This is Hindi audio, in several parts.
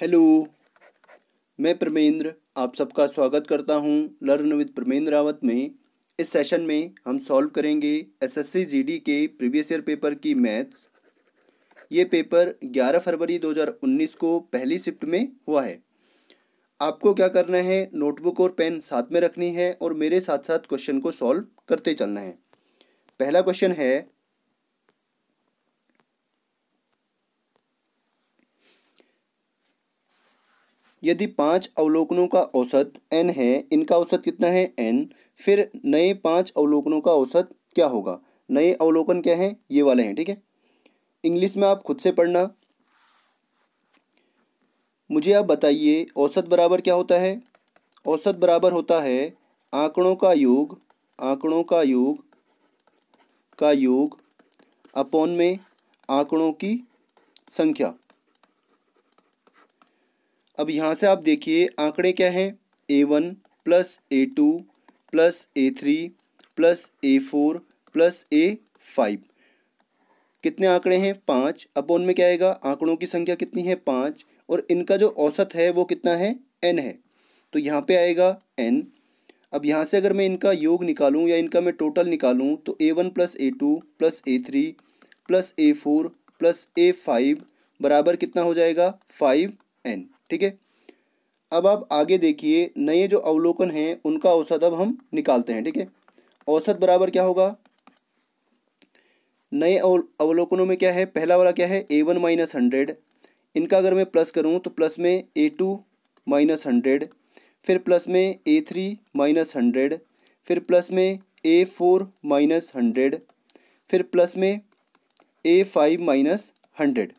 हेलो मैं परमेंद्र आप सबका स्वागत करता हूं लर्न विद परमेंद्र रावत में इस सेशन में हम सॉल्व करेंगे एसएससी जीडी के प्रीवियस ईयर पेपर की मैथ्स ये पेपर 11 फरवरी 2019 को पहली शिफ्ट में हुआ है आपको क्या करना है नोटबुक और पेन साथ में रखनी है और मेरे साथ साथ क्वेश्चन को सॉल्व करते चलना है पहला क्वेश्चन है यदि पांच अवलोकनों का औसत एन है इनका औसत कितना है एन फिर नए पांच अवलोकनों का औसत क्या होगा नए अवलोकन क्या हैं ये वाले हैं ठीक है इंग्लिश में आप खुद से पढ़ना मुझे आप बताइए औसत बराबर क्या होता है औसत बराबर होता है आंकड़ों का योग आंकड़ों का योग का योग अपॉन में आंकड़ों की संख्या अब यहाँ से आप देखिए आंकड़े क्या हैं a one plus a two plus a three plus a four plus a five कितने आंकड़े हैं पाँच अब उनमें क्या आएगा आंकड़ों की संख्या कितनी है पाँच और इनका जो औसत है वो कितना है एन है तो यहाँ पे आएगा एन अब यहाँ से अगर मैं इनका योग निकालूँ या इनका मैं टोटल निकालूँ तो a one plus a two plus a three plus a four plus a five बराबर कितना हो जाएगा फाइव एन ठीक है अब आप आगे देखिए नए जो अवलोकन हैं उनका औसत अब हम निकालते हैं ठीक है औसत बराबर क्या होगा नए अवलोकनों में क्या है पहला वाला क्या है ए वन माइनस हंड्रेड इनका अगर मैं प्लस करूं तो प्लस में ए टू माइनस हंड्रेड फिर प्लस में ए थ्री माइनस हंड्रेड फिर प्लस में ए फोर माइनस हंड्रेड फिर प्लस में ए फाइव माइनस हंड्रेड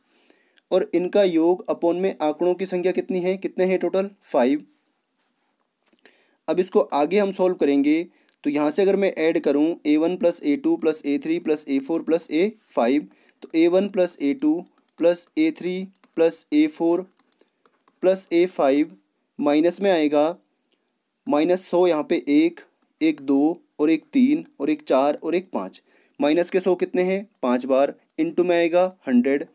और इनका योग अपोन में आंकड़ों की संख्या कितनी है कितने हैं टोटल फाइव अब इसको आगे हम सॉल्व करेंगे तो यहाँ से अगर मैं ऐड करूँ a one plus a two plus a three plus a four plus a five तो a one plus a two plus a three plus a four plus a five minus में आएगा माइनस सौ यहाँ पे एक एक दो और एक तीन और एक चार और एक पाँच माइनस के सौ कितने हैं पाँच बार इंटू में आएगा हंड्रेड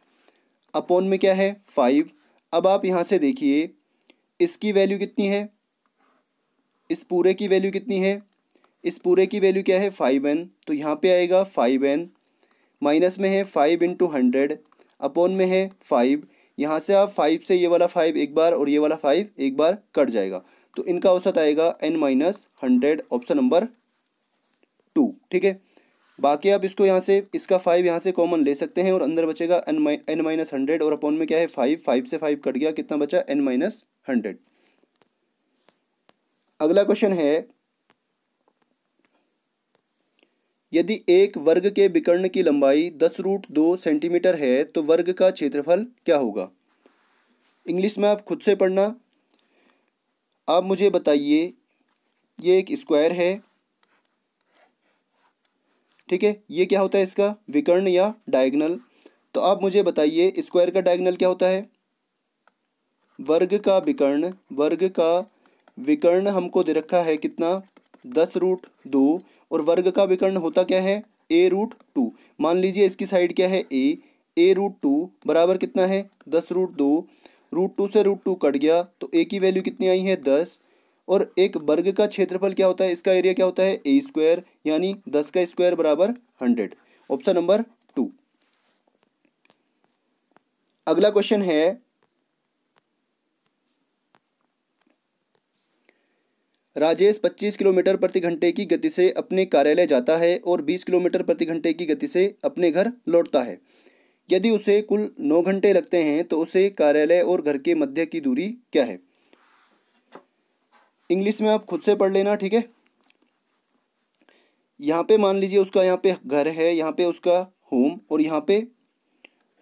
अपॉन में क्या है फाइव अब आप यहाँ से देखिए इसकी वैल्यू कितनी है इस पूरे की वैल्यू कितनी है इस पूरे की वैल्यू क्या है फाइव एन तो यहाँ पे आएगा फाइव एन माइनस में है फाइव इंटू हंड्रेड अपॉन में है फाइव यहाँ से आप फाइव से ये वाला फाइव एक बार और ये वाला फाइव एक बार कट जाएगा तो इनका औसत आएगा n minus hundred option number two ठीक है बाकी आप इसको यहाँ से इसका फाइव यहाँ से कॉमन ले सकते हैं और अंदर बचेगा एन एन माइनस हंड्रेड और अपॉन में क्या है फाइव फाइव से फाइव कट गया कितना बचा एन माइनस हंड्रेड अगला क्वेश्चन है यदि एक वर्ग के विकर्ण की लंबाई दस रूट दो सेंटीमीटर है तो वर्ग का क्षेत्रफल क्या होगा इंग्लिश में आप खुद से पढ़ना आप मुझे बताइए ये एक स्क्वायर है ठीक है ये क्या होता है इसका विकर्ण या डायगनल तो आप मुझे बताइए स्क्वायर का डायगनल क्या होता है वर्ग का विकर्ण वर्ग का विकर्ण हमको दे रखा है कितना दस रूट दो और वर्ग का विकर्ण होता क्या है ए रूट टू मान लीजिए इसकी साइड क्या है ए ए रूट टू बराबर कितना है दस रूट दो रूट टू से रूट टू कट गया तो ए की वैल्यू कितनी आई है दस और एक वर्ग का क्षेत्रफल क्या होता है इसका एरिया क्या होता है ए स्क्वायर यानी दस का स्क्वायर बराबर हंड्रेड ऑप्शन नंबर टू अगला क्वेश्चन है राजेश 25 किलोमीटर प्रति घंटे की गति से अपने कार्यालय जाता है और 20 किलोमीटर प्रति घंटे की गति से अपने घर लौटता है यदि उसे कुल 9 घंटे लगते हैं तो उसे कार्यालय और घर के मध्य की दूरी क्या है इंग्लिश में आप खुद से पढ़ लेना ठीक है यहाँ पे मान लीजिए उसका यहाँ पे घर है यहाँ पे उसका होम और यहाँ पे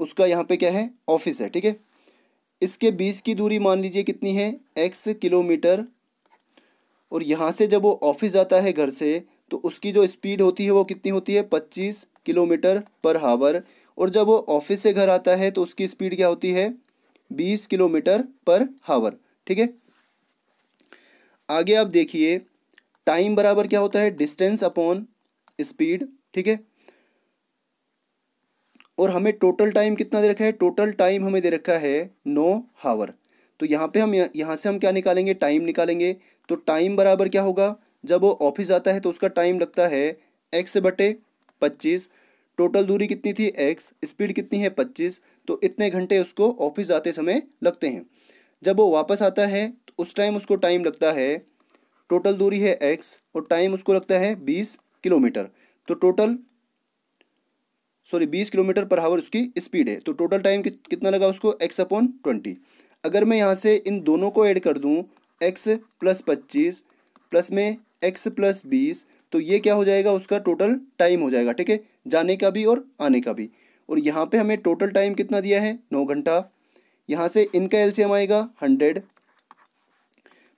उसका यहाँ पे क्या है ऑफिस है ठीक है इसके बीच की दूरी मान लीजिए कितनी है एक्स किलोमीटर और यहाँ से जब वो ऑफिस जाता है घर से तो उसकी जो स्पीड होती है वो कितनी होती है पच्चीस किलोमीटर पर हावर और जब वो ऑफिस से घर आता है तो उसकी स्पीड क्या होती है बीस किलोमीटर पर हावर ठीक है आगे आप देखिए टाइम बराबर क्या होता है डिस्टेंस अपॉन स्पीड ठीक है और हमें टोटल टाइम कितना दे रखा है टोटल टाइम हमें दे रखा है नो हावर तो यहाँ पे हम यहाँ से हम क्या निकालेंगे टाइम निकालेंगे तो टाइम बराबर क्या होगा जब वो ऑफिस जाता है तो उसका टाइम लगता है एक्स बटे पच्चीस टोटल दूरी कितनी थी एक्स स्पीड कितनी है पच्चीस तो इतने घंटे उसको ऑफिस जाते समय लगते हैं जब वो वापस आता है उस टाइम उसको टाइम लगता है टोटल दूरी है एक्स और टाइम उसको लगता है बीस किलोमीटर तो टोटल सॉरी बीस किलोमीटर पर आवर उसकी स्पीड है तो टोटल टाइम कितना लगा उसको एक्स अपॉन ट्वेंटी अगर मैं यहाँ से इन दोनों को ऐड कर दूँ एक्स प्लस पच्चीस प्लस में एक्स प्लस बीस तो ये क्या हो जाएगा उसका टोटल टाइम हो जाएगा ठीक है जाने का भी और आने का भी और यहाँ पे हमें टोटल टाइम कितना दिया है नौ घंटा यहाँ से इनका एल आएगा हंड्रेड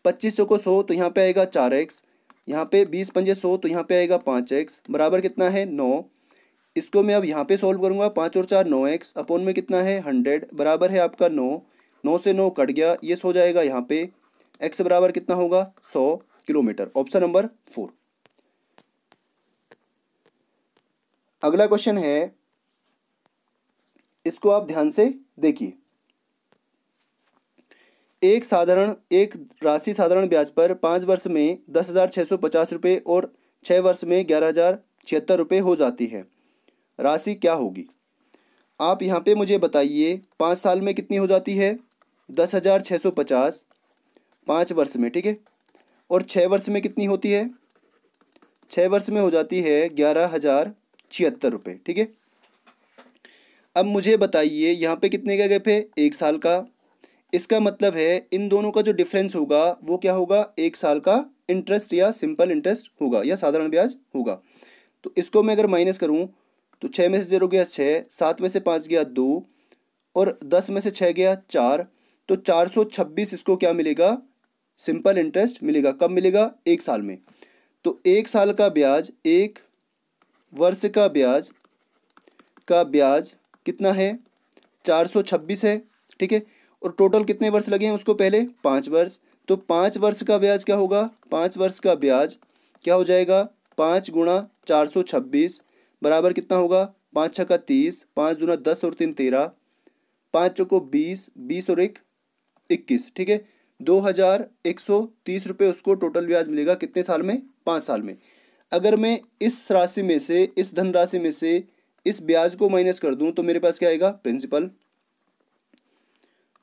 पच्चीस सौ को सौ तो यहाँ पे आएगा चार एक्स यहाँ पे बीस पंजे सौ तो यहाँ पे आएगा पाँच एक्स बराबर कितना है नौ इसको मैं अब यहाँ पे सॉल्व करूँगा पाँच और चार नौ एक्स अपोन में कितना है हंड्रेड बराबर है आपका नौ नौ से नौ कट गया ये सो जाएगा यहाँ पे एक्स बराबर कितना होगा सौ किलोमीटर ऑप्शन नंबर फोर अगला क्वेश्चन है इसको आप ध्यान से देखिए एक साधारण एक राशि साधारण ब्याज पर पाँच वर्ष में दस हज़ार छः सौ पचास रुपये और छः वर्ष में ग्यारह हज़ार छिहत्तर रुपये हो जाती है राशि क्या होगी आप यहाँ पे मुझे बताइए पाँच साल में कितनी हो जाती है दस हज़ार छः सौ पचास पाँच वर्ष में ठीक है और छः वर्ष में कितनी होती है छः वर्ष में हो जाती है ग्यारह हज़ार छिहत्तर रुपये ठीक है अब मुझे बताइए यहाँ पे कितने का गैप है एक साल का इसका मतलब है इन दोनों का जो डिफरेंस होगा वो क्या होगा एक साल का इंटरेस्ट या सिंपल इंटरेस्ट होगा या साधारण ब्याज होगा तो इसको मैं अगर माइनस करूँ तो छः में से जीरो गया छः सात में से पाँच गया दो और दस में से छः गया चार तो चार सौ छब्बीस इसको क्या मिलेगा सिंपल इंटरेस्ट मिलेगा कब मिलेगा एक साल में तो एक साल का ब्याज एक वर्ष का ब्याज का ब्याज कितना है चार सौ छब्बीस है ठीक है और टोटल कितने वर्ष लगे हैं उसको पहले पाँच वर्ष तो पाँच वर्ष का ब्याज क्या होगा पाँच वर्ष का ब्याज क्या हो जाएगा पाँच गुणा चार सौ छब्बीस बराबर कितना होगा पाँच छः का तीस पाँच गुना दस और तीन तेरह पाँच चौको बीस बीस और एक इक्कीस ठीक है दो हज़ार एक सौ तीस रुपये उसको टोटल ब्याज मिलेगा कितने साल में पाँच साल में अगर मैं इस राशि में से इस धनराशि में से इस ब्याज को माइनस कर दूं तो मेरे पास क्या आएगा प्रिंसिपल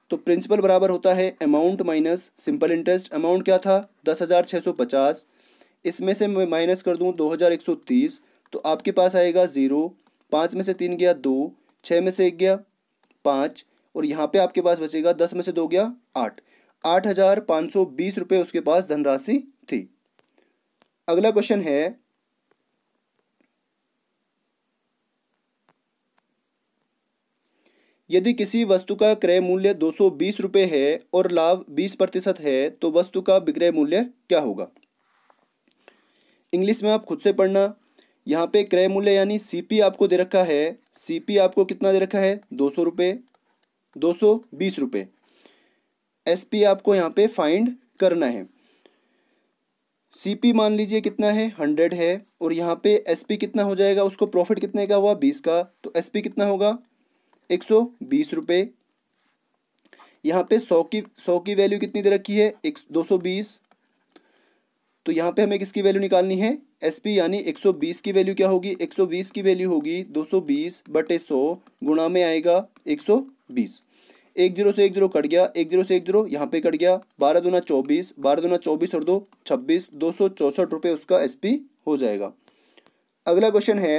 तो प्रिंसिपल बराबर होता है amount minus simple interest amount क्या था दस हज़ार छः सौ पचास इसमें से मैं माइनस कर दूँ दो हज़ार एक सौ तीस तो आपके पास आएगा ज़ीरो पाँच में से तीन गया दो छः में से एक गया पाँच और यहाँ पे आपके पास बचेगा दस में से दो गया आठ आठ हज़ार पाँच सौ बीस रुपये उसके पास धनराशि थी अगला क्वेश्चन है यदि किसी वस्तु का क्रय मूल्य दो सौ बीस रुपये है और लाभ बीस प्रतिशत है तो वस्तु का विक्रय मूल्य क्या होगा इंग्लिश में आप खुद से पढ़ना यहाँ पे क्रय मूल्य यानी सीपी आपको दे रखा है सीपी आपको कितना दे रखा है दो सौ रुपये दो सौ बीस रुपये एस पी आपको यहाँ पे फाइंड करना है सीपी मान लीजिए कितना है हंड्रेड है और यहाँ पे एसपी कितना हो जाएगा उसको प्रॉफिट कितने का हुआ बीस का तो एसपी कितना होगा एक सौ बीस रुपये यहाँ पे सौ की सौ की वैल्यू कितनी दे रखी है एक दो सौ बीस तो यहाँ पे हमें किसकी वैल्यू निकालनी है एस पी यानी एक सौ बीस की वैल्यू क्या होगी एक सौ बीस की वैल्यू होगी दो सौ बीस बटे सौ गुणा में आएगा एक सौ बीस एक जीरो से एक जीरो कट गया एक जीरो से एक जीरो यहाँ पे कट गया बारह दूना चौबीस बारह दूना चौबीस और दो छब्बीस दो सौ चौसठ रुपये उसका एस पी हो जाएगा अगला क्वेश्चन है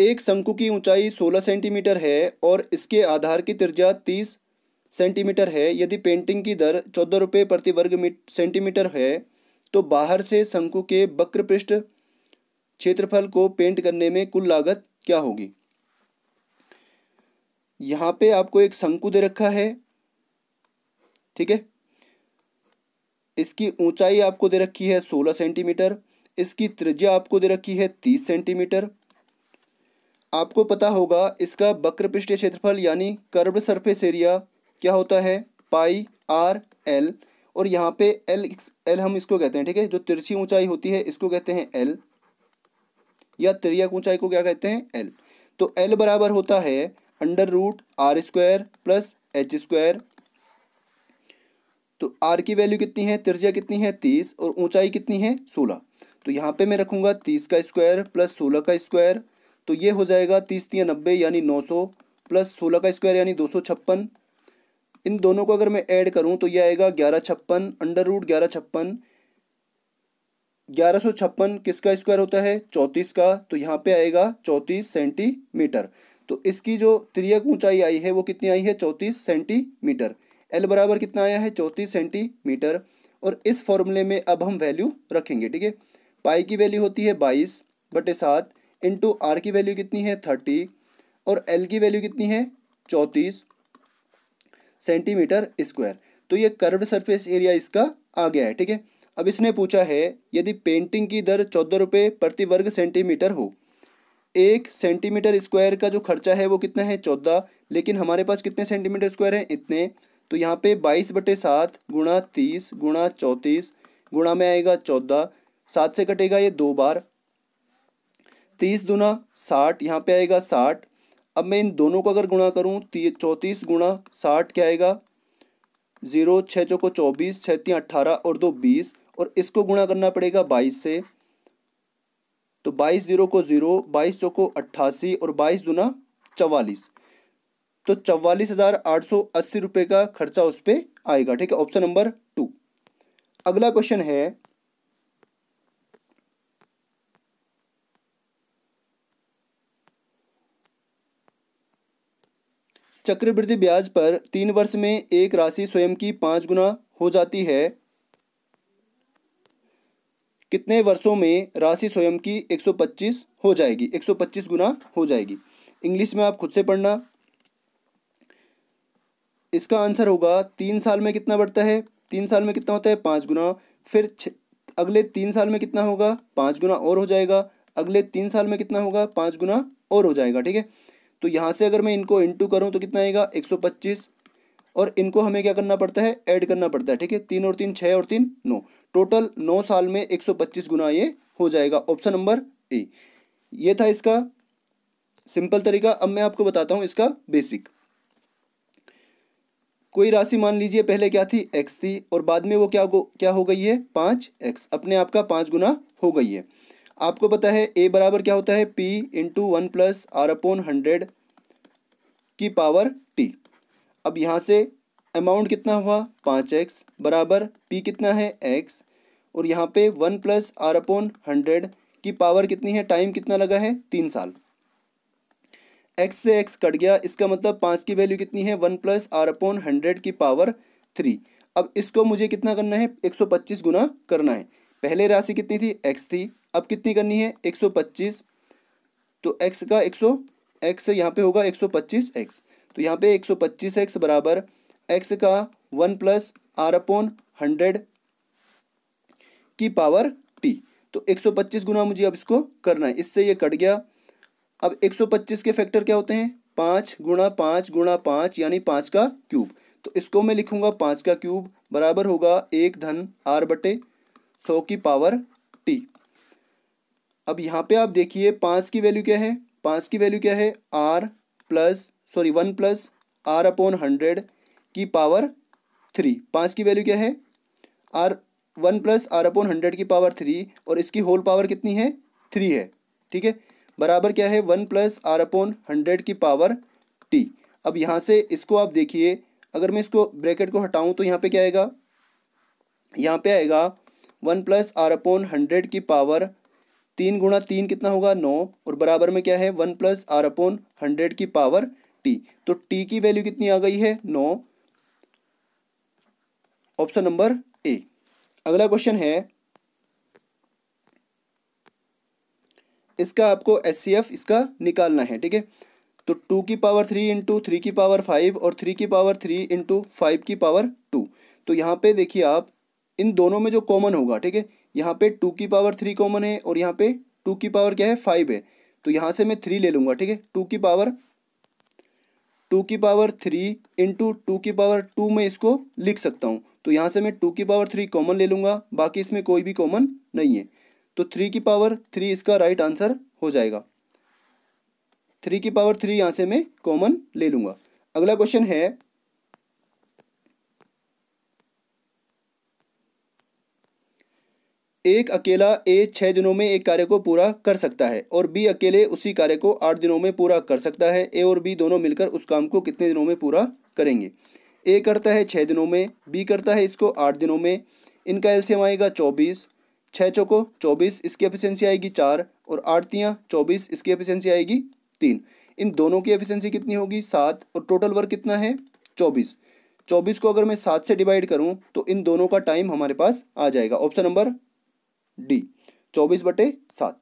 एक शंकु की ऊंचाई 16 सेंटीमीटर है और इसके आधार की त्रिज्या 30 सेंटीमीटर है यदि पेंटिंग की दर चौदह रुपये प्रति वर्ग सेंटीमीटर है तो बाहर से शंकु के वक्र पृष्ठ क्षेत्रफल को पेंट करने में कुल लागत क्या होगी यहाँ पे आपको एक शंकु दे रखा है ठीक है इसकी ऊंचाई आपको दे रखी है सोलह सेंटीमीटर इसकी त्रिज्या आपको दे रखी है तीस सेंटीमीटर आपको पता होगा इसका वक्र पृष्ठीय क्षेत्रफल यानी कर्व्ड सरफेस एरिया क्या होता है पाई आर एल और यहाँ पे एल एल हम इसको कहते हैं ठीक है जो तिरछी ऊंचाई होती है इसको कहते हैं एल या त्रिया ऊंचाई को क्या कहते हैं एल तो एल बराबर होता है under root r square plus H square तो आर की वैल्यू कितनी है त्रिज्या कितनी है तीस और ऊंचाई कितनी है सोलह तो यहाँ पे मैं रखूँगा तीस का स्क्वायर प्लस सोलह का स्क्वायर तो ये हो जाएगा तीस तीन नब्बे यानी नौ सौ प्लस सोलह का स्क्वायर यानी दो सौ छप्पन इन दोनों को अगर मैं ऐड करूं तो ये आएगा ग्यारह छप्पन अंडर रूट ग्यारह छप्पन ग्यारह सौ छप्पन किसका स्क्वायर होता है चौंतीस का तो यहाँ पे आएगा चौंतीस सेंटीमीटर तो इसकी जो त्रियक ऊंचाई आई है वो कितनी आई है चौंतीस सेंटीमीटर एल बराबर कितना आया है चौंतीस सेंटीमीटर और इस फॉर्मूले में अब हम वैल्यू रखेंगे ठीक है पाई की वैल्यू होती है बाईस बटे सात इंटू आर की वैल्यू कितनी है थर्टी और एल की वैल्यू कितनी है चौंतीस सेंटीमीटर स्क्वायर तो ये कर्व सरफेस एरिया इसका आ गया है ठीक है अब इसने पूछा है यदि पेंटिंग की दर चौदह रुपये प्रति वर्ग सेंटीमीटर हो एक सेंटीमीटर स्क्वायर का जो खर्चा है वो कितना है चौदह लेकिन हमारे पास कितने सेंटीमीटर स्क्वायर हैं इतने तो यहाँ पे बाईस बटे सात गुणा तीस गुणा चौंतीस गुणा में आएगा चौदह सात से कटेगा ये दो बार तीस दुना साठ यहाँ पे आएगा साठ अब मैं इन दोनों को अगर गुणा करूँ चौंतीस गुणा साठ क्या आएगा ज़ीरो छः चौको चौबीस छः तीन अट्ठारह और दो बीस और इसको गुणा करना पड़ेगा बाईस से तो बाईस ज़ीरो को ज़ीरो बाईस चौको अट्ठासी और बाईस दुना चवालीस तो चवालीस हज़ार आठ सौ अस्सी रुपये का खर्चा उस पर आएगा ठीक है ऑप्शन नंबर टू अगला क्वेश्चन है चक्रवृद्धि ब्याज पर तीन वर्ष में एक राशि स्वयं की पाँच गुना हो जाती है कितने वर्षों में राशि स्वयं की 125 हो जाएगी 125 गुना हो जाएगी इंग्लिश में आप खुद से पढ़ना इसका आंसर होगा तीन साल में कितना बढ़ता है तीन साल में कितना होता है पाँच गुना फिर अगले तीन साल में कितना होगा पाँच गुना और हो जाएगा अगले तीन साल में कितना होगा पाँच गुना और हो जाएगा ठीक है तो यहाँ से अगर मैं इनको इंटू करूँ तो कितना आएगा एक सौ पच्चीस और इनको हमें क्या करना पड़ता है ऐड करना पड़ता है ठीक है तीन और तीन छः और तीन नौ टोटल नौ साल में एक सौ पच्चीस गुना ये हो जाएगा ऑप्शन नंबर ए ये था इसका सिंपल तरीका अब मैं आपको बताता हूँ इसका बेसिक कोई राशि मान लीजिए पहले क्या थी एक्स थी और बाद में वो क्या क्या हो गई है पाँच एक्स अपने आप का पाँच गुना हो गई है आपको पता है ए बराबर क्या होता है p into one plus r upon hundred की पावर टी अब यहाँ से अमाउंट कितना हुआ पाँच एक्स बराबर पी कितना है एक्स और यहाँ पे one plus r upon hundred की पावर कितनी है टाइम कितना लगा है तीन साल एक्स से एक्स कट गया इसका मतलब पाँच की वैल्यू कितनी है one plus r upon hundred की पावर थ्री अब इसको मुझे कितना करना है एक सौ पच्चीस गुना करना है पहले राशि कितनी थी एक्स थी अब कितनी करनी है एक सौ पच्चीस तो एक्स का एक सौ एक्स यहाँ पे होगा एक सौ पच्चीस एक्स तो यहाँ पे एक सौ पच्चीस एक्स बराबर एक्स का one plus r upon hundred की पावर टी तो एक सौ पच्चीस गुना मुझे अब इसको करना है इससे ये कट गया अब एक सौ पच्चीस के फैक्टर क्या होते हैं पाँच गुणा पाँच गुणा पाँच यानी पाँच का क्यूब तो इसको मैं लिखूंगा पाँच का क्यूब बराबर होगा एक धन आर बटे सौ की पावर टी अब यहाँ पे आप देखिए पाँच की वैल्यू क्या है पाँच की वैल्यू क्या है r plus sorry one plus r upon hundred की पावर थ्री पाँच की वैल्यू क्या है r one plus r upon hundred की पावर थ्री और इसकी होल पावर कितनी है थ्री है ठीक है बराबर क्या है one plus r upon hundred की पावर टी अब यहाँ से इसको आप देखिए अगर मैं इसको ब्रैकेट को हटाऊँ तो यहाँ पे क्या आएगा यहाँ पे आएगा one plus r upon hundred की पावर तीन गुणा तीन कितना होगा नौ और बराबर में क्या है one plus r upon hundred की पावर टी तो टी की वैल्यू कितनी आ गई है नौ ऑप्शन नंबर ए अगला क्वेश्चन है इसका आपको एस इसका निकालना है ठीक है तो टू की पावर थ्री इंटू थ्री की पावर फाइव और थ्री की पावर थ्री इंटू फाइव की पावर टू तो यहाँ पे देखिए आप इन दोनों में जो कॉमन होगा ठीक है यहाँ पे टू की पावर थ्री कॉमन है और यहाँ पे टू की पावर क्या है फाइव है तो यहाँ से मैं थ्री ले लूँगा ठीक है टू की पावर टू की पावर थ्री इंटू टू की पावर टू में इसको लिख सकता हूँ तो यहाँ से मैं टू की पावर थ्री कॉमन ले लूँगा बाकी इसमें कोई भी कॉमन नहीं है तो थ्री की पावर थ्री इसका राइट आंसर हो जाएगा थ्री की पावर थ्री यहाँ से मैं कॉमन ले लूँगा अगला क्वेश्चन है एक अकेला ए छः दिनों में एक कार्य को पूरा कर सकता है और बी अकेले उसी कार्य को आठ दिनों में पूरा कर सकता है ए और बी दोनों मिलकर उस काम को कितने दिनों में पूरा करेंगे ए करता है छः दिनों में बी करता है इसको आठ दिनों में इनका एल्सियम आएगा चौबीस छः चौको चौबीस इसकी एफिशिएंसी आएगी चार और आठ चौबीस इसकी एफिशिएंसी आएगी तीन इन दोनों की एफिशिएंसी कितनी होगी सात और टोटल वर्क कितना है चौबीस चौबीस को अगर मैं सात से डिवाइड करूं तो इन दोनों का टाइम हमारे पास आ जाएगा ऑप्शन नंबर डी चौबीस बटे सात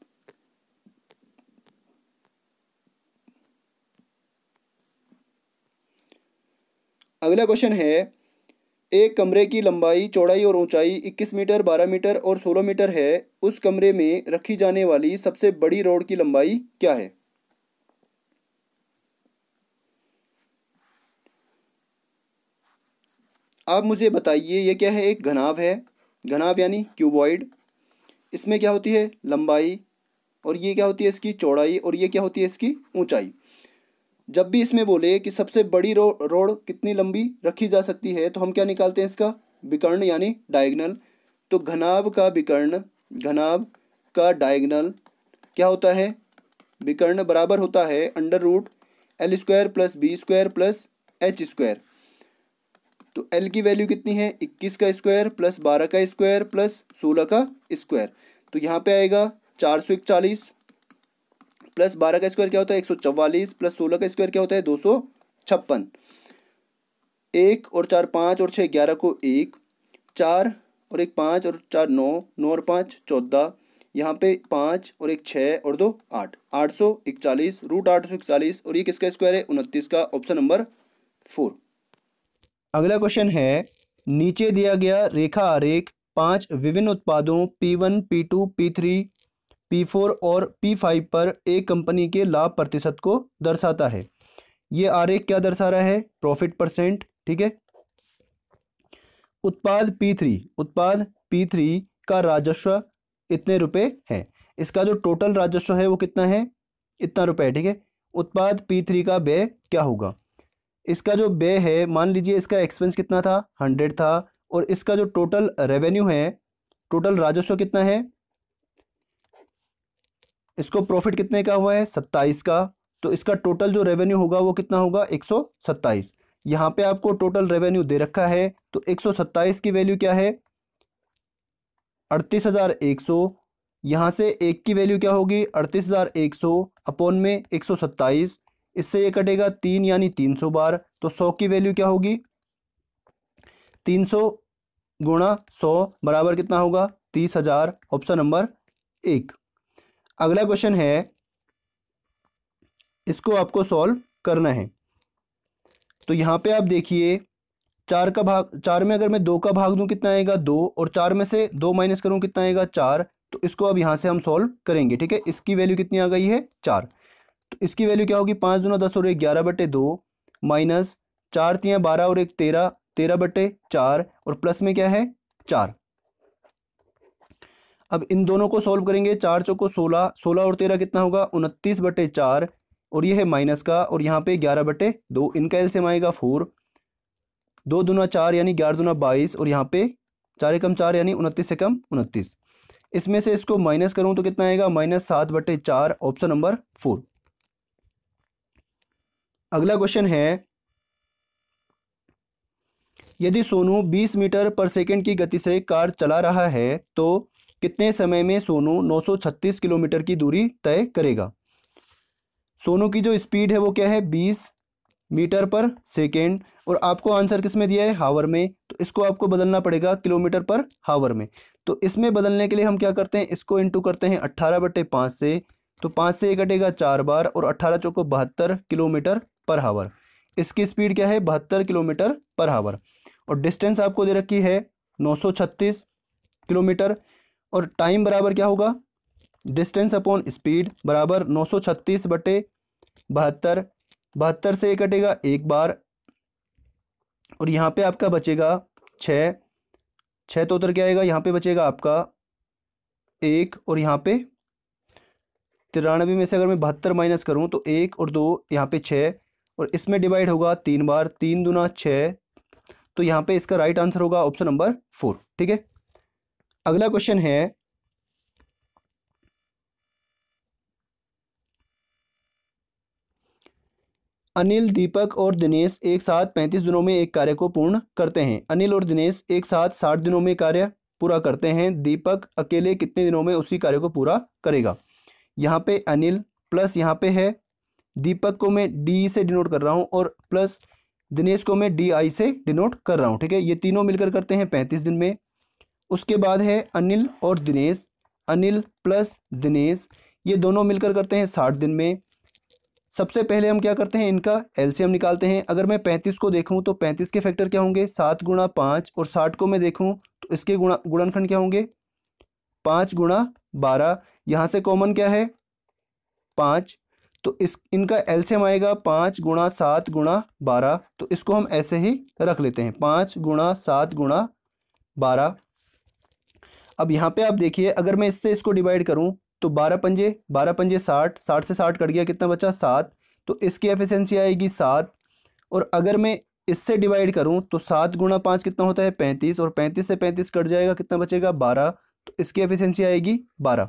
अगला क्वेश्चन है एक कमरे की लंबाई चौड़ाई और ऊंचाई 21 मीटर 12 मीटर और 16 मीटर है उस कमरे में रखी जाने वाली सबसे बड़ी रोड की लंबाई क्या है आप मुझे बताइए यह क्या है एक घनाव है घनाव यानी क्यूबॉइड इसमें क्या होती है लंबाई और ये क्या होती है इसकी चौड़ाई और ये क्या होती है इसकी ऊंचाई जब भी इसमें बोले कि सबसे बड़ी रो रोड कितनी लंबी रखी जा सकती है तो हम क्या निकालते हैं इसका विकर्ण यानी डायगनल तो घनाव का विकर्ण घनाव का डायगनल क्या होता है विकर्ण बराबर होता है under root L square plus B square plus H square तो एल की वैल्यू कितनी है इक्कीस का स्क्वायर प्लस बारह का स्क्वायर प्लस सोलह का स्क्वायर तो यहाँ पे आएगा चार सौ इकचालीस प्लस बारह का स्क्वायर क्या होता है एक सौ चवालीस प्लस सोलह का स्क्वायर क्या होता है दो सौ छप्पन एक और चार पाँच और छः ग्यारह को एक चार और एक पाँच और चार नौ नौ और पाँच चौदह यहाँ पे पाँच और एक छः और दो आठ आठ सौ इकचालीस रूट आठ सौ इकचालीस और ये किसका स्क्वायर है उनतीस का ऑप्शन नंबर फोर अगला क्वेश्चन है नीचे दिया गया रेखा आरेख पांच विभिन्न उत्पादों P one P two P three P four और पी फाइव पर एक कंपनी के लाभ प्रतिशत को दर्शाता है ये आरेख क्या दर्शा रहा है प्रॉफिट परसेंट ठीक है उत्पाद पी थ्री उत्पाद पी थ्री का राजस्व इतने रुपए है इसका जो टोटल राजस्व है वो कितना है इतना रुपए ठीक है उत्पाद पी थ्री का व्यय क्या होगा इसका जो बे है मान लीजिए इसका एक्सपेंस कितना था हंड्रेड था और इसका जो टोटल रेवेन्यू है टोटल राजस्व कितना है इसको प्रॉफिट कितने का हुआ है सत्ताईस का तो इसका टोटल जो रेवेन्यू होगा वो कितना होगा एक सौ सत्ताईस यहाँ पे आपको टोटल रेवेन्यू दे रखा है तो एक सौ सत्ताईस की वैल्यू क्या है अड़तीस हज़ार एक सौ यहाँ से एक की वैल्यू क्या होगी अड़तीस हज़ार एक सौ अपॉन में एक सौ सत्ताईस इससे ये कटेगा तीन यानी तीन सौ बार तो सौ की वैल्यू क्या होगी तीन सौ गुणा सौ बराबर कितना होगा तीस हजार ऑप्शन नंबर एक अगला क्वेश्चन है इसको आपको सॉल्व करना है तो यहाँ पे आप देखिए चार का भाग चार में अगर मैं दो का भाग दूं कितना आएगा दो और चार में से दो माइनस करूं कितना आएगा चार तो इसको अब यहां से हम सॉल्व करेंगे ठीक है इसकी वैल्यू कितनी आ गई है चार तो इसकी वैल्यू क्या होगी पाँच दुना दस और एक ग्यारह बटे दो माइनस चार तिया बारह और एक तेरह तेरह बटे चार और प्लस में क्या है चार अब इन दोनों को सॉल्व करेंगे चार चौको सोलह सोलह और तेरह कितना होगा उनतीस बटे चार और ये है माइनस का और यहाँ पे ग्यारह बटे दो इनका एल एम आएगा फोर दो दुना चार यानी ग्यारह दुना बाईस और यहाँ पे चार एकम चार यानी उनतीस से कम उनतीस इसमें से इसको माइनस करूँ तो कितना आएगा माइनस सात बटे चार ऑप्शन नंबर फोर अगला क्वेश्चन है यदि सोनू 20 मीटर पर सेकंड की गति से कार चला रहा है तो कितने समय में सोनू 936 किलोमीटर की दूरी तय करेगा सोनू की जो स्पीड है वो क्या है 20 मीटर पर सेकेंड और आपको आंसर किस में दिया है हावर में तो इसको आपको बदलना पड़ेगा किलोमीटर पर हावर में तो इसमें बदलने के लिए हम क्या करते हैं इसको इंटू करते हैं अट्ठारह बटे से तो पाँच से कटेगा चार बार और अट्ठारह चौको बहत्तर किलोमीटर पर हावर इसकी स्पीड क्या है बहत्तर किलोमीटर पर हावर और डिस्टेंस आपको दे रखी है 936 किलोमीटर और टाइम बराबर क्या होगा डिस्टेंस अपॉन स्पीड बराबर 936 बटे बहत्तर बहत्तर से कटेगा एक बार और यहाँ पे आपका बचेगा छः छः तो उतर के आएगा यहाँ पे बचेगा आपका एक और यहाँ पे तिरानवे में से अगर मैं बहत्तर माइनस करूँ तो एक और दो यहाँ पे छः और इसमें डिवाइड होगा तीन बार तीन दुना छ तो यहां पे इसका राइट आंसर होगा ऑप्शन नंबर फोर ठीक है अगला क्वेश्चन है अनिल दीपक और दिनेश एक साथ पैंतीस दिनों में एक कार्य को पूर्ण करते हैं अनिल और दिनेश एक साथ साठ दिनों में कार्य पूरा करते हैं दीपक अकेले कितने दिनों में उसी कार्य को पूरा करेगा यहां पे अनिल प्लस यहां पे है दीपक को मैं डी से डिनोट कर रहा हूँ और प्लस दिनेश को मैं डी आई से डिनोट कर रहा हूँ ठीक है ये तीनों मिलकर करते हैं पैंतीस दिन में उसके बाद है अनिल और दिनेश अनिल प्लस दिनेश ये दोनों मिलकर करते हैं साठ दिन में सबसे पहले हम क्या करते हैं इनका एलसीएम निकालते हैं अगर मैं पैंतीस को देखूँ तो पैंतीस के फैक्टर क्या होंगे सात गुणा पाँच और साठ को मैं देखूँ तो इसके गुणा गुणनखंड क्या होंगे पाँच गुणा बारह यहाँ से कॉमन क्या है पाँच तो इस इनका एल्शियम आएगा पाँच गुणा सात गुणा बारह तो इसको हम ऐसे ही रख लेते हैं पाँच गुणा सात गुणा बारह अब यहाँ पे आप देखिए अगर मैं इससे इसको डिवाइड करूँ तो बारह पंजे बारह पंजे साठ साठ से साठ कट गया कितना बचा सात तो इसकी एफिशेंसी आएगी सात और अगर मैं इससे डिवाइड करूँ तो सात गुणा पाँच कितना होता है पैंतीस और पैंतीस से पैंतीस कट जाएगा कितना बचेगा बारह तो इसकी एफिशेंसी आएगी बारह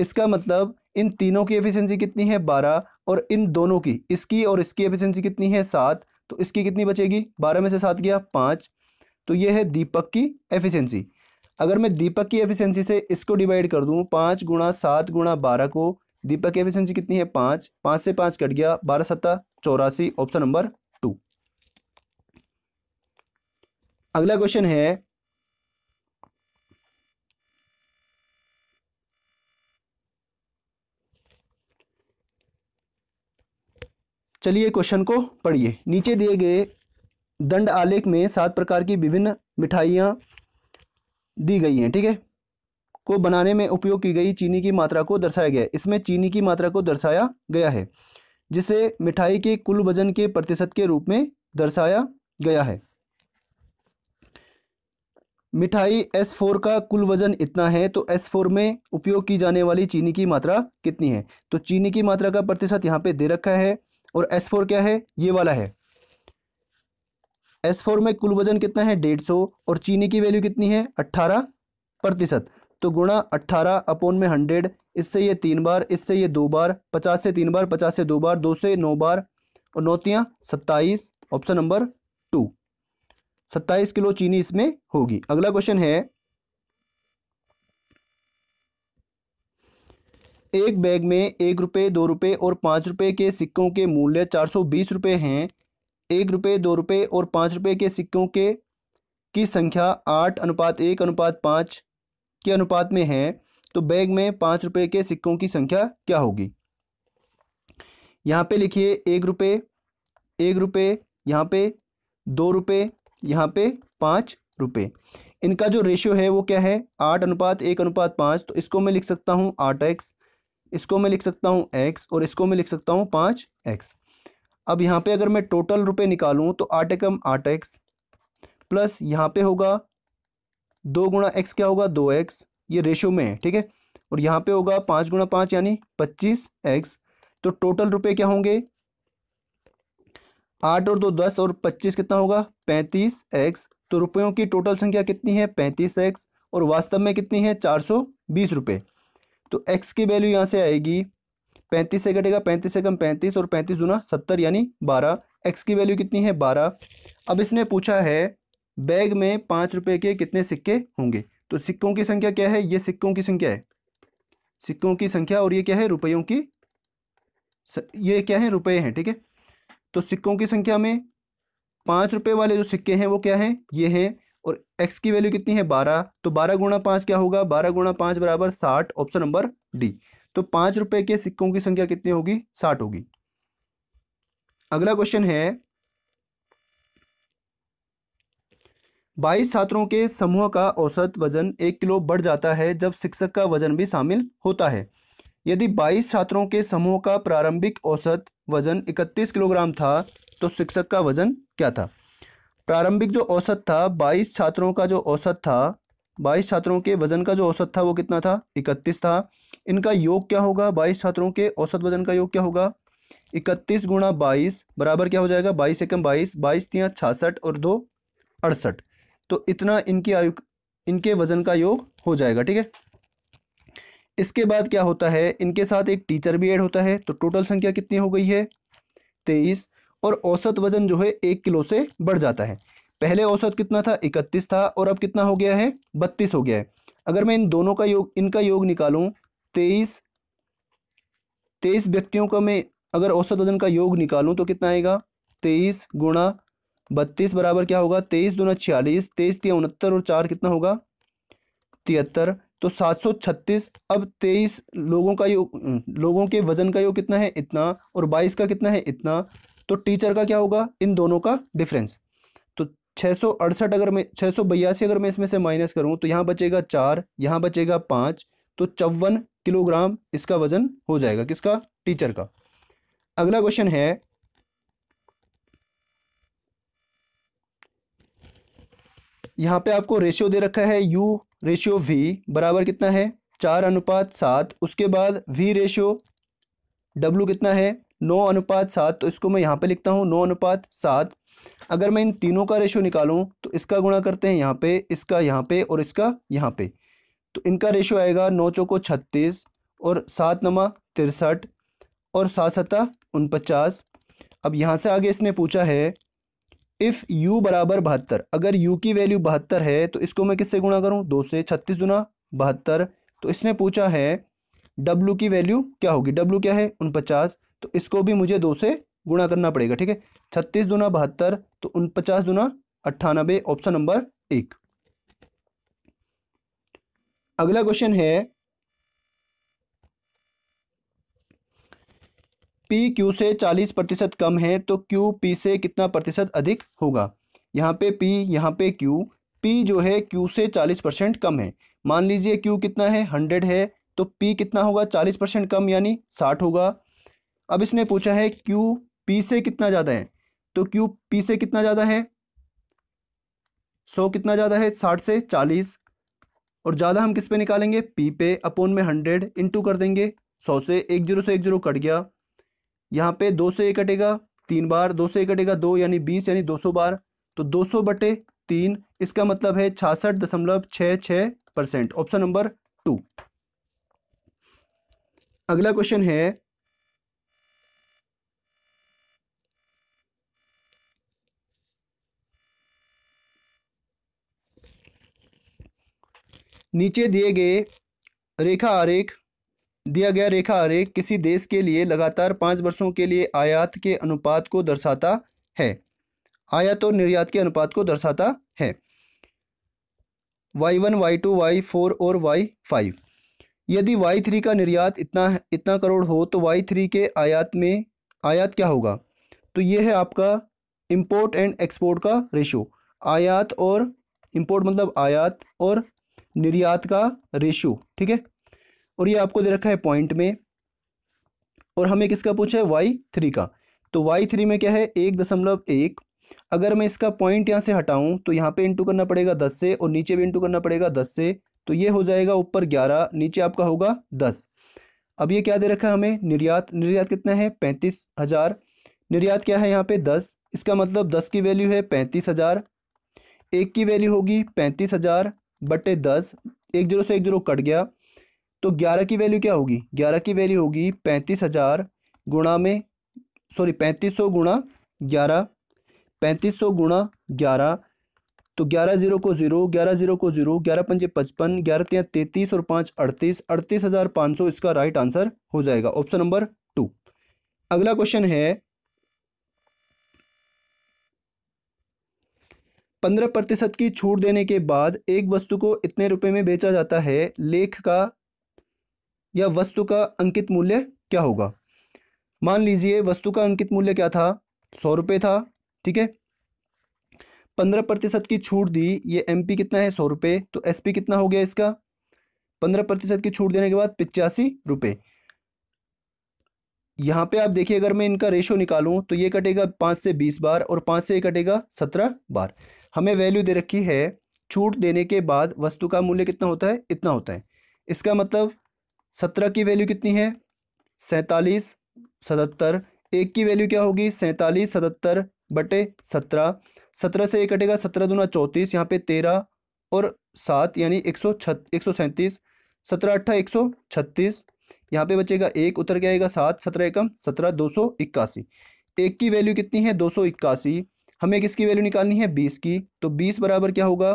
इसका मतलब इन तीनों की एफिशिएंसी कितनी है बारह और इन दोनों की इसकी और इसकी एफिशिएंसी कितनी है सात तो इसकी कितनी बचेगी बारह में से सात गया पाँच तो ये है दीपक की एफिशिएंसी अगर मैं दीपक की एफिशिएंसी से इसको डिवाइड कर दूँ पाँच गुणा सात गुणा बारह को दीपक की एफिशिएंसी कितनी है पाँच पाँच से पाँच कट गया बारह सत्ता चौरासी ऑप्शन नंबर टू अगला क्वेश्चन है चलिए क्वेश्चन को पढ़िए नीचे दिए गए दंड आलेख में सात प्रकार की विभिन्न मिठाइयाँ दी गई हैं ठीक है ठीके? को बनाने में उपयोग की गई चीनी की मात्रा को दर्शाया गया है इसमें चीनी की मात्रा को दर्शाया गया है जिसे मिठाई के कुल वजन के प्रतिशत के रूप में दर्शाया गया है मिठाई एस फोर का कुल वजन इतना है तो एस फोर में उपयोग की जाने वाली चीनी की मात्रा कितनी है तो चीनी की मात्रा का प्रतिशत यहाँ पे दे रखा है और एस फोर क्या है ये वाला है एस फोर में कुल वजन कितना है डेढ़ सौ और चीनी की वैल्यू कितनी है अट्ठारह प्रतिशत तो गुणा अट्ठारह अपोन में हंड्रेड इससे ये तीन बार इससे ये दो बार पचास से तीन बार पचास से दो बार दो से नौ बार और नौतियाँ सत्ताईस ऑप्शन नंबर टू सत्ताईस किलो चीनी इसमें होगी अगला क्वेश्चन है एक बैग में एक रुपये दो रुपये और पाँच रुपये के सिक्कों के मूल्य चार सौ बीस रुपये हैं एक रुपये दो रुपये और पाँच रुपये के सिक्कों के की संख्या आठ अनुपात एक अनुपात पाँच के अनुपात में है तो बैग में पाँच रुपये के सिक्कों की संख्या क्या होगी यहाँ पे लिखिए एक रुपये एक रुपये यहाँ पे दो रुपये यहाँ पे पाँच रुपये इनका जो रेशियो है वो क्या है आठ अनुपात एक अनुपात पाँच तो इसको मैं लिख सकता हूँ आठ एक्स इसको मैं लिख सकता हूँ एक्स और इसको मैं लिख सकता हूँ पाँच एक्स अब यहाँ पे अगर मैं टोटल रुपए निकालूँ तो आठ एकम आठ एक्स प्लस यहाँ पे होगा दो गुणा एक्स क्या होगा दो एक्स ये रेशो में है ठीक है और यहाँ पे होगा पाँच गुणा पाँच यानी पच्चीस एक्स तो टोटल रुपए क्या होंगे आठ और दो दस और पच्चीस कितना होगा पैंतीस एक्स तो रुपयों की टोटल संख्या कितनी है पैंतीस एक्स और वास्तव में कितनी है चार सौ बीस रुपये तो एक्स की वैल्यू यहाँ से आएगी पैंतीस से घटेगा पैंतीस से कम पैंतीस और पैंतीस गुना सत्तर यानी बारह एक्स की वैल्यू कितनी है बारह अब इसने पूछा है बैग में पाँच रुपये के कितने सिक्के होंगे तो सिक्कों की संख्या क्या है ये सिक्कों की संख्या है सिक्कों की संख्या और ये क्या है रुपयों की स... ये क्या है रुपये हैं ठीक है ठीके? तो सिक्कों की संख्या में पाँच रुपये वाले जो सिक्के हैं वो क्या हैं ये हैं और एक्स की वैल्यू कितनी है बारह तो बारह गुणा पांच क्या होगा बारह गुणा पांच बराबर साठ ऑप्शन नंबर डी तो पांच रुपए के सिक्कों की संख्या कितनी होगी साठ होगी अगला क्वेश्चन है बाईस छात्रों के समूह का औसत वजन एक किलो बढ़ जाता है जब शिक्षक का वजन भी शामिल होता है यदि बाईस छात्रों के समूह का प्रारंभिक औसत वजन इकतीस किलोग्राम था तो शिक्षक का वजन क्या था प्रारंभिक जो औसत था बाईस छात्रों का जो औसत था बाईस छात्रों के वजन का जो औसत था वो कितना था इकतीस था इनका योग क्या होगा बाईस छात्रों के औसत वजन का योग क्या होगा इकतीस गुणा बाईस बराबर क्या हो जाएगा बाईस एकम बाईस बाईस तिया छासठ और दो अड़सठ तो इतना इनकी आयु इनके वजन का योग हो जाएगा ठीक है इसके बाद क्या होता है इनके साथ एक टीचर भी ऐड होता है तो टोटल संख्या कितनी हो गई है तेईस और औसत वजन जो है एक किलो से बढ़ जाता है पहले औसत कितना था इकतीस था और अब कितना हो गया है बत्तीस हो गया है अगर मैं इन दोनों का योग इनका योग निकालूं तेईस तेईस व्यक्तियों का मैं अगर औसत वजन का योग निकालूं तो कितना आएगा तेईस गुणा बत्तीस बराबर क्या होगा तेईस दूना छियालीस तेईस तीन उनहत्तर और चार कितना होगा तिहत्तर तो सात सौ छत्तीस अब तेईस लोगों का योग लोगों के वजन का योग कितना है इतना और बाईस का कितना है इतना तो टीचर का क्या होगा इन दोनों का डिफरेंस तो छः अगर मैं छः अगर मैं इसमें से माइनस करूँ तो यहाँ बचेगा चार यहाँ बचेगा पाँच तो चौवन किलोग्राम इसका वजन हो जाएगा किसका टीचर का अगला क्वेश्चन है यहां पे आपको रेशियो दे रखा है यू रेशियो वी बराबर कितना है चार अनुपात सात उसके बाद वी रेशियो डब्लू कितना है नौ अनुपात सात तो इसको मैं यहाँ पे लिखता हूँ नौ अनुपात सात अगर मैं इन तीनों का रेशो निकालूँ तो इसका गुणा करते हैं यहाँ पे इसका यहाँ पे और इसका यहाँ पे तो इनका रेशो आएगा नौ चौको छत्तीस और सात नमा तिरसठ और सात सत्ता उनपचास अब यहाँ से आगे इसने पूछा है इफ़ यू बराबर बहत्तर अगर यू की वैल्यू बहत्तर है तो इसको मैं किससे गुणा करूँ दो से छत्तीस गुना बहत्तर तो इसने पूछा है w की वैल्यू क्या होगी w क्या है उनपचास तो इसको भी मुझे दो से गुणा करना पड़ेगा ठीक है छत्तीस दुना बहत्तर तो उन पचास दुना अट्ठानबे ऑप्शन नंबर एक अगला क्वेश्चन है पी क्यू से चालीस प्रतिशत कम है तो क्यू पी से कितना प्रतिशत अधिक होगा यहां पे पी यहां पे क्यू पी जो है क्यू से चालीस परसेंट कम है मान लीजिए क्यू कितना है हंड्रेड है तो पी कितना होगा चालीस परसेंट कम यानी साठ होगा अब इसने पूछा है क्यू पी से कितना ज़्यादा है तो क्यू पी से कितना ज़्यादा है सौ कितना ज़्यादा है साठ से चालीस और ज़्यादा हम किस पे निकालेंगे पी पे अपोन में हंड्रेड इंटू कर देंगे सौ से एक जीरो से एक जीरो कट गया यहाँ पे दो से एक कटेगा तीन बार दो से एक कटेगा दो यानी बीस यानी दो सौ बार तो दो सौ बटे तीन इसका मतलब है छियासठ दशमलव छ छ परसेंट ऑप्शन नंबर टू अगला क्वेश्चन है नीचे दिए गए रेखा आरेख दिया गया रेखा आरेख किसी देश के लिए लगातार पाँच वर्षों के लिए आयात के अनुपात को दर्शाता है आयात और निर्यात के अनुपात को दर्शाता है Y one Y two Y four और वाई फाइव यदि वाई थ्री का निर्यात इतना इतना करोड़ हो तो वाई थ्री के आयात में आयात क्या होगा तो ये है आपका इम्पोर्ट एंड एक्सपोर्ट का रेशो आयात और इम्पोर्ट मतलब आयात और निर्यात का रेशो ठीक है और ये आपको दे रखा है पॉइंट में और हमें किसका पूछा है वाई थ्री का तो वाई थ्री में क्या है एक दशमलव एक अगर मैं इसका पॉइंट यहाँ से हटाऊँ तो यहाँ पे इंटू करना पड़ेगा दस से और नीचे भी इंटू करना पड़ेगा दस से तो ये हो जाएगा ऊपर ग्यारह नीचे आपका होगा दस अब ये क्या दे रखा है हमें निर्यात निर्यात कितना है पैंतीस हज़ार निर्यात क्या है यहाँ पे दस इसका मतलब दस की वैल्यू है पैंतीस हज़ार एक की वैल्यू होगी पैंतीस हज़ार बटे दस एक जीरो से एक जीरो कट गया तो ग्यारह की वैल्यू क्या होगी ग्यारह की वैल्यू होगी पैंतीस हज़ार गुणा में सॉरी पैंतीस सौ गुणा ग्यारह पैंतीस सौ गुणा ग्यारह तो ग्यारह जीरो को जीरो ग्यारह जीरो को जीरो ग्यारह पंजे पचपन ग्यारह तिया तैंतीस और पाँच अड़तीस अड़तीस हज़ार पाँच सौ इसका राइट आंसर हो जाएगा ऑप्शन नंबर टू अगला क्वेश्चन है पंद्रह प्रतिशत की छूट देने के बाद एक वस्तु को इतने रुपए में बेचा जाता है लेख का या वस्तु का अंकित मूल्य क्या होगा मान लीजिए वस्तु का अंकित मूल्य क्या था सौ रुपये था ठीक है पंद्रह प्रतिशत की छूट दी ये एम पी कितना है सौ रुपये तो एस पी कितना हो गया इसका पंद्रह प्रतिशत की छूट देने के बाद पिचासी रुपये यहाँ पे आप देखिए अगर मैं इनका रेशो निकालूँ तो ये कटेगा पाँच से बीस बार और पाँच से ये कटेगा सत्रह बार हमें वैल्यू दे रखी है छूट देने के बाद वस्तु का मूल्य कितना होता है इतना होता है इसका मतलब सत्रह की वैल्यू कितनी है सैंतालीस सतहत्तर एक की वैल्यू क्या होगी सैंतालीस सतहत्तर बटे सत्रह सत्रह से एक कटेगा सत्रह दूना चौंतीस यहाँ पे तेरह और सात यानी एक सौ छत एक सौ सैंतीस सत्रह अट्ठा एक सौ छत्तीस यहाँ पे बचेगा एक उतर के आएगा सात सत्रह एकम सत्रह दो सौ इक्यासी एक की वैल्यू कितनी है दो सौ इक्यासी हमें किसकी वैल्यू निकालनी है बीस की तो बीस बराबर क्या होगा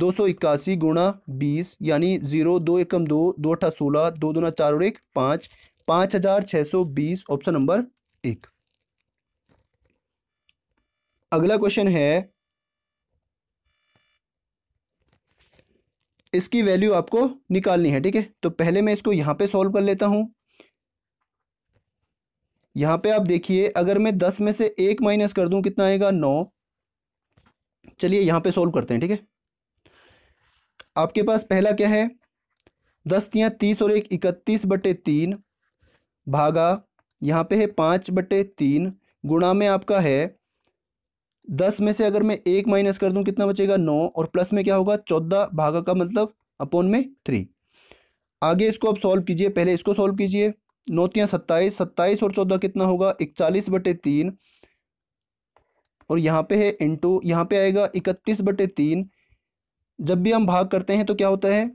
दो सौ इक्यासी गुणा बीस यानी जीरो दो एकम दो दो अठा सोलह दो दो चार और एक पाँच पाँच हजार छः सौ बीस ऑप्शन नंबर एक अगला क्वेश्चन है इसकी वैल्यू आपको निकालनी है ठीक है तो पहले मैं इसको यहां पे सॉल्व कर लेता हूं यहाँ पे आप देखिए अगर मैं दस में से एक माइनस कर दूं कितना आएगा नौ चलिए यहाँ पे सोल्व करते हैं ठीक है आपके पास पहला क्या है दस या तीस और एक इकतीस बटे तीन भागा यहाँ पे है पाँच बटे तीन गुणा में आपका है दस में से अगर मैं एक माइनस कर दूं कितना बचेगा नौ और प्लस में क्या होगा चौदह भागा का मतलब अपोन में थ्री आगे इसको आप सॉल्व कीजिए पहले इसको सॉल्व कीजिए नौतियाँ सत्ताईस सत्ताईस और चौदह कितना होगा इकतालीस बटे तीन और यहाँ पे है इंटू यहाँ पे आएगा इकतीस बटे तीन जब भी हम भाग करते हैं तो क्या होता है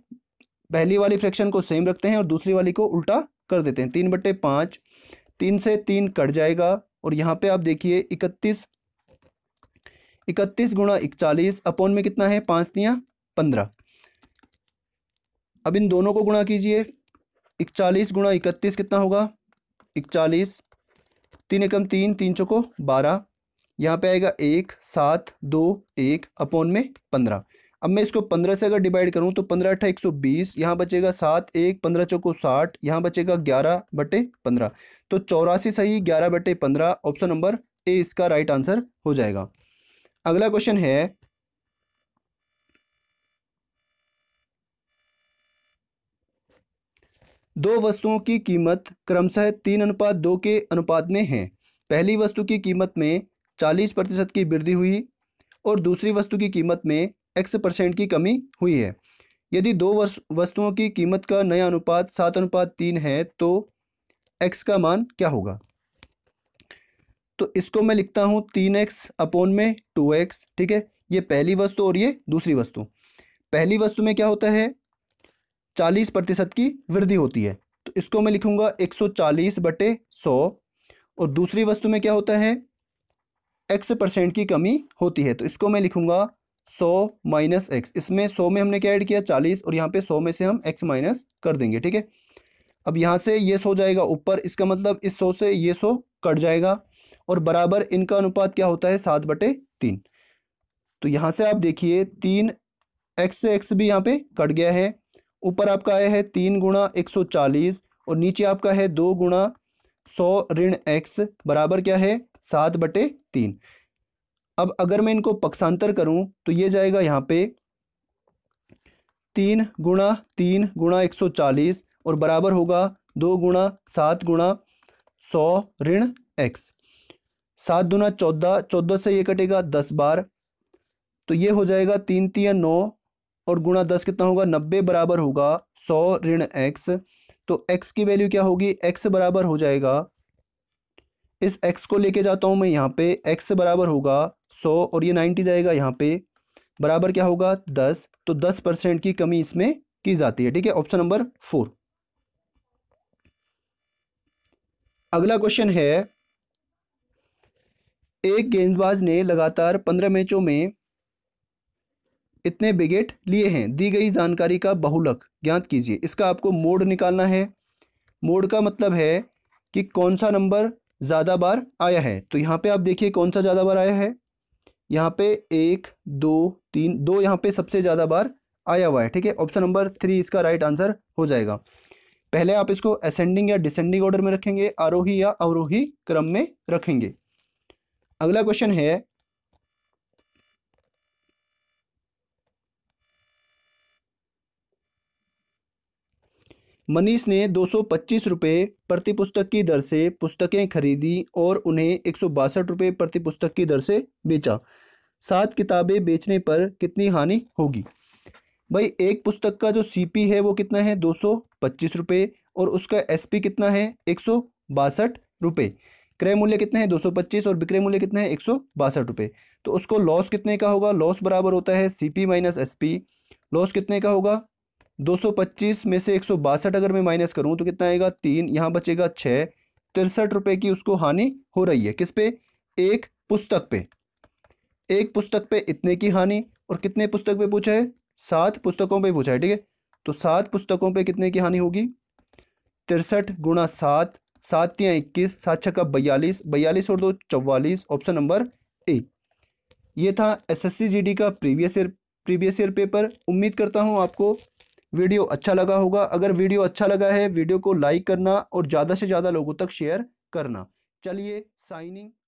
पहली वाली फ्रैक्शन को सेम रखते हैं और दूसरी वाली को उल्टा कर देते हैं तीन बटे पाँच तीन से तीन कट जाएगा और यहाँ पे आप देखिए इकतीस इकतीस गुणा इकतालीस अपोन में कितना है पाँच दियाँ पंद्रह अब इन दोनों को गुणा कीजिए इकचालीस गुणा इकतीस कितना होगा इकचालीस तीन एकम तीन तीन चौको बारह यहाँ पे आएगा एक सात दो एक अपोन में पंद्रह अब मैं इसको पंद्रह से अगर डिवाइड करूँ तो पंद्रह अठा एक सौ बीस यहाँ बचेगा सात एक पंद्रह चौको साठ यहाँ बचेगा ग्यारह बटे पंद्रह तो चौरासी सही ग्यारह बटे पंद्रह ऑप्शन नंबर ए इसका राइट आंसर हो जाएगा अगला क्वेश्चन है दो वस्तुओं की कीमत क्रमशः तीन अनुपात दो के अनुपात में है पहली वस्तु की कीमत में चालीस प्रतिशत की वृद्धि हुई और दूसरी वस्तु की कीमत में एक्स परसेंट की कमी हुई है यदि दो वस्तुओं की कीमत का नया अनुपात सात अनुपात तीन है तो एक्स का मान क्या होगा तो इसको मैं लिखता हूँ तीन एक्स अपोन में टू एक्स ठीक है ये पहली वस्तु और ये दूसरी वस्तु पहली वस्तु में क्या होता है चालीस प्रतिशत की वृद्धि होती है तो इसको मैं लिखूंगा एक सौ चालीस बटे सौ और दूसरी वस्तु में क्या होता है एक्स परसेंट की कमी होती है तो इसको मैं लिखूंगा सौ माइनस एक्स इसमें सौ में हमने क्या ऐड किया चालीस और यहाँ पे सौ में से हम एक्स माइनस कर देंगे ठीक है अब यहाँ से ये सौ जाएगा ऊपर इसका मतलब इस सौ से ये सौ कट जाएगा और बराबर इनका अनुपात क्या होता है सात बटे तीन तो यहाँ से आप देखिए तीन एक्स से एक्स भी यहाँ पे कट गया है ऊपर आपका आया है तीन गुणा एक सौ चालीस और नीचे आपका है दो गुणा सौ ऋण एक्स बराबर क्या है सात बटे तीन अब अगर मैं इनको पक्षांतर करूं तो ये जाएगा यहाँ पे तीन गुणा तीन गुणा एक सौ चालीस और बराबर होगा दो गुणा सात गुणा सौ ऋण एक्स सात गुना चौदह चौदह से ये कटेगा दस बार तो ये हो जाएगा तीन तीन नौ और गुणा दस कितना होगा नब्बे बराबर होगा सौ ऋण एक्स तो एक्स की वैल्यू क्या होगी एक्स बराबर हो जाएगा इस एक्स को लेके जाता हूँ मैं यहाँ पे एक्स बराबर होगा सौ और ये नाइन्टी जाएगा यहाँ पे बराबर क्या होगा दस तो दस परसेंट की कमी इसमें की जाती है ठीक है ऑप्शन नंबर फोर अगला क्वेश्चन है एक गेंदबाज ने लगातार पंद्रह मैचों में इतने बिगेट लिए हैं दी गई जानकारी का बहुलक ज्ञात कीजिए इसका आपको मोड निकालना है मोड का मतलब है कि कौन सा नंबर ज़्यादा बार आया है तो यहाँ पे आप देखिए कौन सा ज़्यादा बार आया है यहाँ पे एक दो तीन दो यहाँ पे सबसे ज़्यादा बार आया हुआ है ठीक है ऑप्शन नंबर थ्री इसका राइट आंसर हो जाएगा पहले आप इसको असेंडिंग या डिसेंडिंग ऑर्डर में रखेंगे आरोही या अवरोही क्रम में रखेंगे अगला क्वेश्चन है मनीष ने दो सौ पच्चीस रुपये प्रति पुस्तक की दर से पुस्तकें खरीदी और उन्हें एक सौ बासठ रुपये प्रति पुस्तक की दर से बेचा सात किताबें बेचने पर कितनी हानि होगी भाई एक पुस्तक का जो सी है वो कितना है दो सौ पच्चीस रुपये और उसका एस कितना है एक सौ बासठ रुपये क्रय मूल्य कितना है 225 और बिक्रय मूल्य कितना है एक सौ बासठ रुपये तो उसको लॉस कितने का होगा लॉस बराबर होता है C P minus S P loss कितने का होगा 225 में से एक अगर मैं माइनस करूँ तो कितना आएगा तीन यहाँ बचेगा छः तिरसठ रुपये की उसको हानि हो रही है किस पे एक पुस्तक पे एक पुस्तक पे इतने की हानि और कितने पुस्तक पे पूछा है सात पुस्तकों पे पूछा है ठीक है तो सात पुस्तकों पे कितने की हानि होगी तिरसठ गुणा सात सात या इक्कीस सात छक्का बयालीस बयालीस और दो चौवालीस ऑप्शन नंबर ए ये था जी डी का previous year previous year paper उम्मीद करता हूँ आपको वीडियो अच्छा लगा होगा अगर वीडियो अच्छा लगा है वीडियो को लाइक करना और ज़्यादा से ज़्यादा लोगों तक शेयर करना चलिए साइनिंग